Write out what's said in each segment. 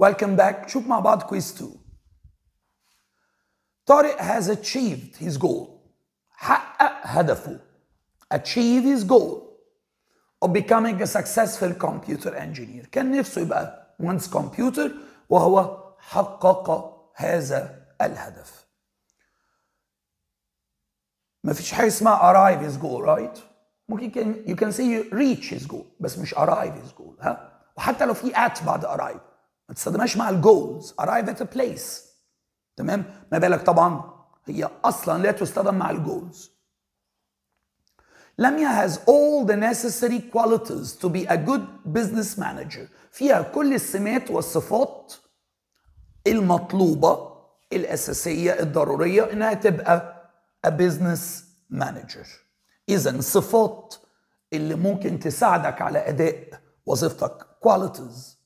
Welcome back شوف مع بعض كويس 2 طارق has achieved his goal حقق هدفه achieve his goal of becoming a successful computer engineer كان نفسه يبقى once computer وهو حقق هذا الهدف مفيش حاجه اسمها arrive his goal right ممكن كان you can say you reach his goal بس مش arrive his goal ها وحتى لو في at بعد arrive ما تستخدمهاش مع الجولز arrive at a place تمام ما بالك طبعا هي اصلا لا تستخدم مع الجولز لميا has all the necessary qualities to be a good business manager فيها كل السمات والصفات المطلوبة الأساسية الضرورية إنها تبقى a business manager إذا الصفات اللي ممكن تساعدك على أداء وظيفتك qualities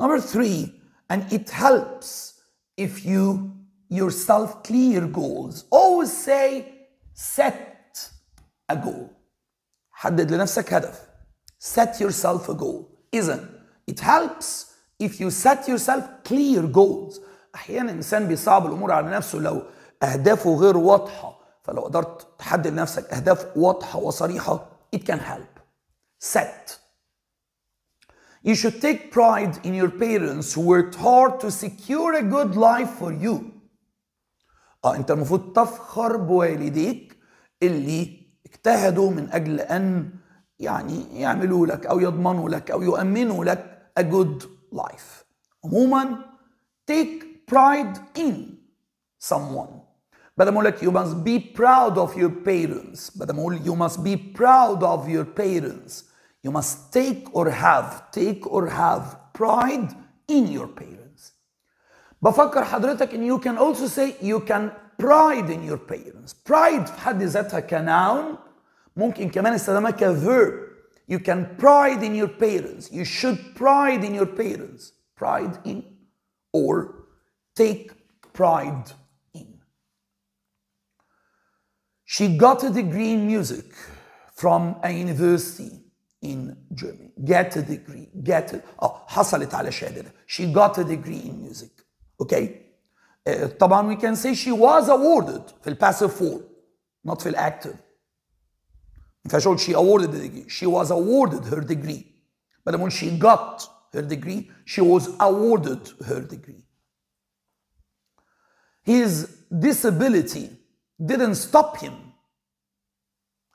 Number three, and it helps if you yourself clear goals. Always say, set a goal. حدد لنفسك هدف. Set yourself a goal. Isn't it helps if you set yourself clear goals. أحيانا الإنسان بيصعب الأمور على نفسه لو أهدافه غير واضحة فلو قدرت تحدد لنفسك أهداف واضحة وصريحة it can help. Set you should take pride in your parents who worked hard to secure a good life for you. اه انت المفروض تفخر بوالديك اللي اجتهدوا من اجل ان يعني يعملوا لك او يضمنوا لك او يؤمنوا لك a good life. عموما take pride in someone. بدل ما اقول لك you must be proud of your parents بدل ما اقول you must be proud of your parents you must take or have, take or have pride in your parents. بفكر حضرتك and you can also say you can pride in your parents. Pride في حد ذاتها كناون ممكن كمان استخدامها كverb. You can pride in your parents. You should pride in your parents. Pride in or take pride in. She got a degree in music from a university. Germany. Get a degree. Get a... Oh, حصلت على شهادة She got a degree in music. Okay. Uh, طبعا we can say she was awarded في passive form, Not في active. In fact, she awarded the degree. She was awarded her degree. But when she got her degree, she was awarded her degree. His disability didn't stop him.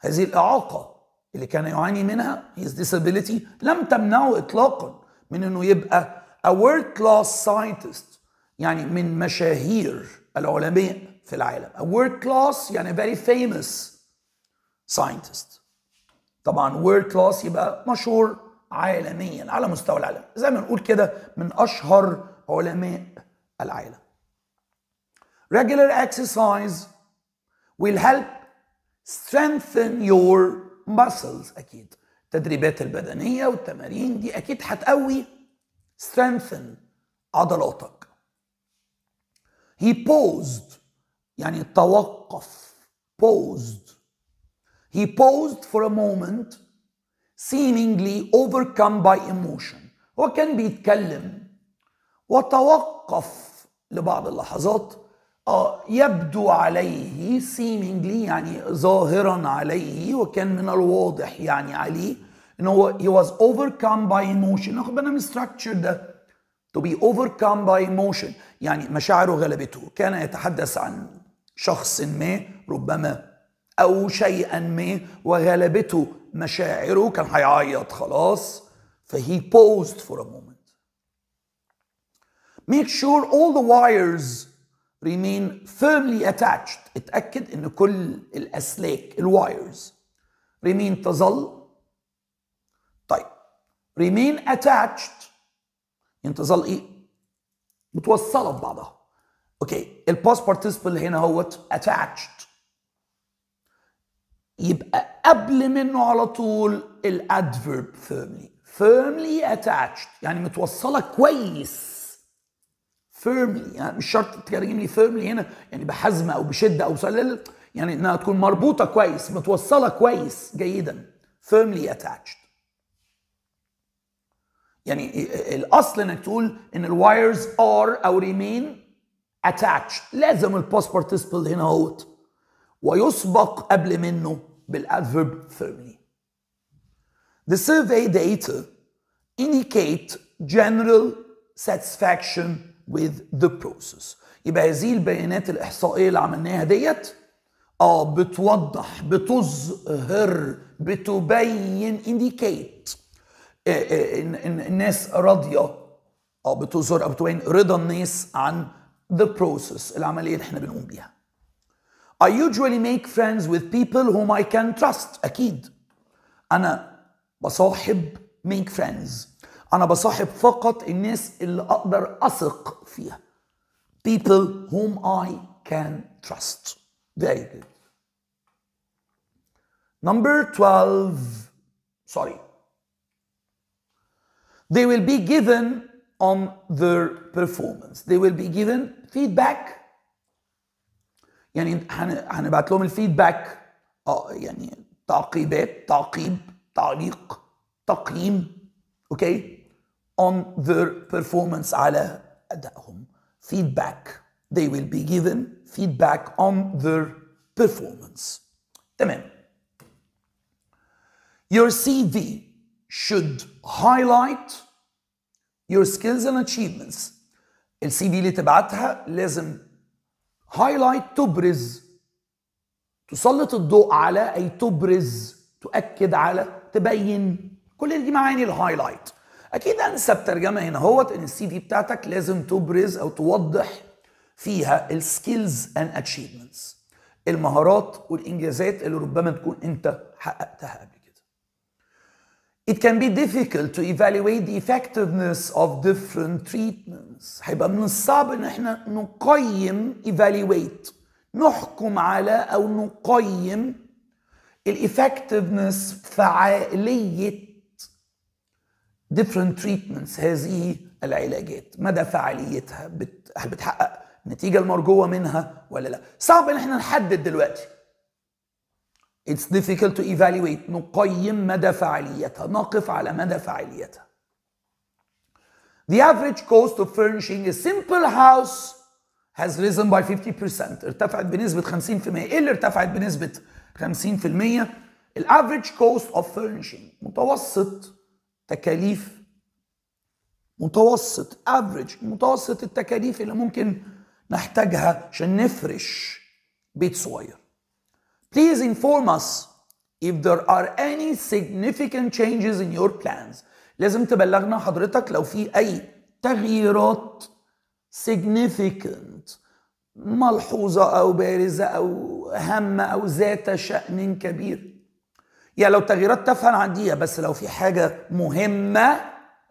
هذه الإعاقة اللي كان يعاني منها his disability لم تمنعه اطلاقا من انه يبقى a world class scientist يعني من مشاهير العلماء في العالم a world class يعني very famous scientist طبعا world class يبقى مشهور عالميا على مستوى العالم زي ما نقول كده من اشهر علماء العالم regular exercise will help strengthen your muscles اكيد التدريبات البدنيه والتمارين دي اكيد هتقوي strengthen عضلاتك he paused يعني توقف paused he paused for a moment seemingly overcome by emotion هو كان بيتكلم وتوقف لبعض اللحظات آه يبدو عليه seemingly يعني ظاهرا عليه وكان من الواضح يعني عليه ان هو he was overcome by emotion ناخد بالنا من structure ده to be overcome by emotion يعني مشاعره غلبته كان يتحدث عن شخص ما ربما او شيئا ما وغلبته مشاعره كان هيعيط خلاص فهي paused for a moment make sure all the wires remain firmly attached اتأكد ان كل الأسلاك الوايرز remain تظل طيب remain attached يعني تظل ايه؟ متوصلة ببعضها اوكي الباست بارتيسيبل هنا هو attached يبقى قبل منه على طول الادفيرب firmly firmly attached يعني متوصلة كويس firmly يعني مش شرط تترجم لي firmly هنا يعني بحزم او بشده او سلل يعني انها تكون مربوطه كويس متوصله كويس جيدا firmly attached يعني الاصل انك تقول ان الوايرز ار او ريمين اتاتش لازم الباست بارتيسبل هنا اهوت ويسبق قبل منه بالادفيرب firmly The survey data indicate general satisfaction with the process يبقى هذه البيانات الاحصائيه اللي عملناها ديت اه بتوضح بتظهر بتبين indicate آه، آه، الناس راضيه اه بتظهر او بتبين رضا الناس عن the process العمليه اللي احنا بنقوم بيها I usually make friends with people whom I can trust أكيد أنا بصاحب make friends انا بصاحب فقط الناس اللي اقدر اثق فيها people whom I can trust very good number 12 sorry they will be given on their performance they will be given feedback يعني هنبعت لهم الفيدباك اه يعني تعقيبات تعقيب تعليق تقييم اوكي on their performance على ادائهم feedback they will be given feedback on their performance تمام your CV should highlight your skills and achievements ال CV اللي تبعتها لازم highlight تبرز تسلط الضوء على اي تبرز تؤكد على تبين كل دي معاني الهايلايت اكيد انسب ترجمه هنا هوت ان السي في بتاعتك لازم تبرز او توضح فيها السكيلز اند اتشيفمنتس المهارات والانجازات اللي ربما تكون انت حققتها قبل كده. It can be difficult to evaluate the effectiveness of different treatments. هيبقى من الصعب ان احنا نقيم evaluate نحكم على او نقيم الايفكتفنس فعاليه different treatments هذه العلاجات مدى فعاليتها بت... هل بتحقق النتيجه المرجوه منها ولا لا صعب ان احنا نحدد دلوقتي It's difficult to evaluate نقيم مدى فعاليتها نقف على مدى فعاليتها The average cost of furnishing a simple house has risen by 50% ارتفعت بنسبة 50% ايه اللي ارتفعت بنسبة 50% الافريج كوست اوف furnishing متوسط تكاليف متوسط افريج متوسط التكاليف اللي ممكن نحتاجها عشان نفرش بيت صغير. Please inform us if there are any significant changes in your plans. لازم تبلغنا حضرتك لو في اي تغييرات significant ملحوظه او بارزه او هامه او ذات شان كبير. يا لو تغييرات تافهه انا عنديها بس لو في حاجه مهمه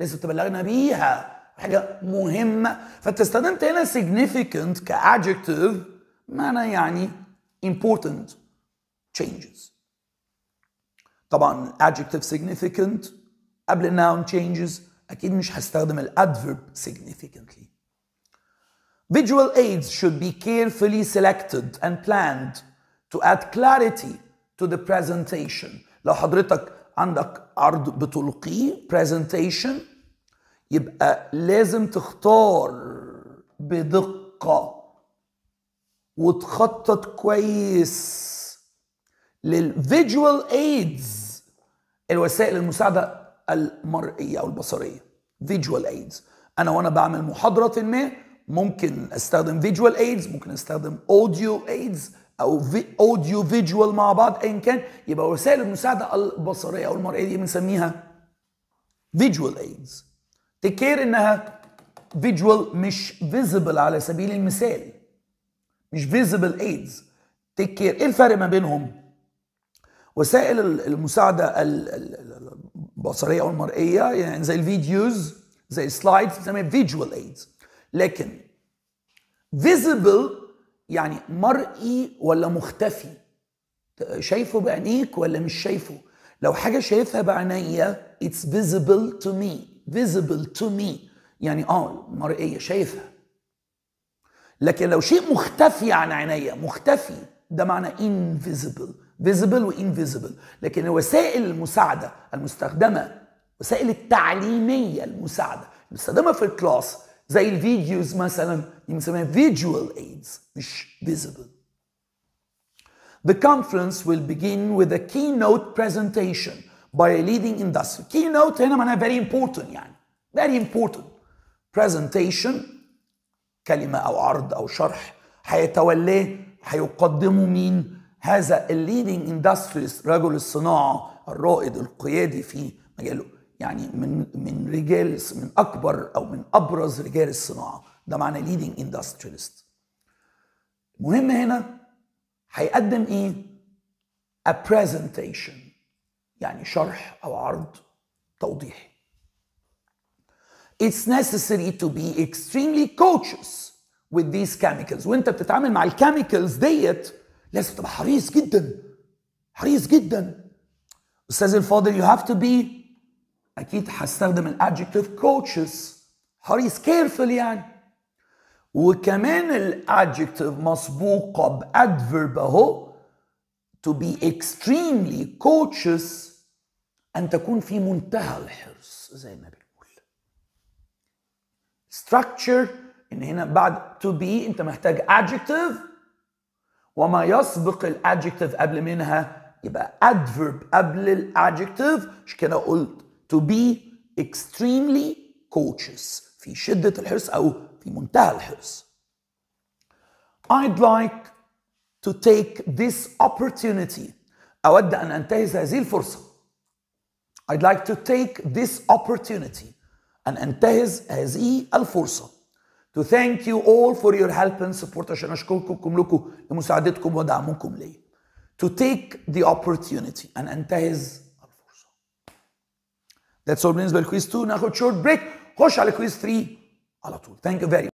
لازم تبلغنا بيها حاجه مهمه فانت استخدمت هنا significant كادجكتيف معنى يعني important changes طبعا adjective significant قبل noun changes اكيد مش هستخدم الادفيرب significantly Visual aids should be carefully selected and planned to add clarity to the presentation. لو حضرتك عندك عرض بتلقيه برزنتيشن يبقى لازم تختار بدقة وتخطط كويس للفيجوال ايدز الوسائل المساعدة المرئية أو البصرية فيجوال ايدز أنا وأنا بعمل محاضرة ما ممكن استخدم فيجوال ايدز ممكن استخدم اوديو ايدز او في اوديو فيجوال مع بعض ايا كان يبقى وسائل المساعده البصريه او المرئيه دي بنسميها فيجوال ايدز تكير انها فيجوال مش فيزبل على سبيل المثال مش فيزبل ايدز تكير ايه الفرق ما بينهم وسائل المساعده البصريه او المرئيه يعني زي الفيديوز زي السلايدز بنسميها فيجوال ايدز لكن فيزبل يعني مرئي ولا مختفي شايفه بعينيك ولا مش شايفه لو حاجه شايفها بعينيا اتس فيزبل تو مي فيزبل تو مي يعني اه مرئيه شايفها لكن لو شيء مختفي عن عينيا مختفي ده معنى visible فيزبل invisible لكن وسائل المساعده المستخدمه وسائل التعليميه المساعده المستخدمه في الكلاس They did use مثلا مثلا visual aids, visible. The conference will begin with a keynote presentation by a leading industry. Keynote هنا معناها very important يعني. Very important. Presentation كلمة أو عرض أو شرح هيتولاه هيقدمه مين؟ هذا الليدنج اندستريز رجل الصناعة الرائد القيادي في مجاله يعني من من رجال من اكبر او من ابرز رجال الصناعه ده معنى ليدنج اندستريالست المهم هنا هيقدم ايه ا برزنتيشن يعني شرح او عرض توضيحي it's necessary to be extremely cautious with these chemicals وانت بتتعامل مع الكيميكالز ديت لازم تبقى حريص جدا حريص جدا استاذ الفاضل you have to be اكيد هستخدم الادجكتيف كوتشز حريص كيرفل يعني وكمان الادجكتيف مسبوقه بادفرب اهو to be extremely cautious ان تكون في منتهى الحرص زي ما بنقول structure ان هنا بعد to be انت محتاج adjective وما يسبق الادجكتيف قبل منها يبقى adverb قبل الادجكتيف مش كده قلت to be extremely cautious في شدة الحرص أو في منتهى الحرص I'd like to take this opportunity أود أن أنتهز هذه الفرصة I'd like to take this opportunity أن أنتهز هذه الفرصة to thank you all for your help and support عشان أشكركم لكم لمساعدتكم ودعمكم لي to take the opportunity أن أنتهز That's all means by quiz 2. Now, short break. Hosh ala quiz 3 على طول. Thank you very much.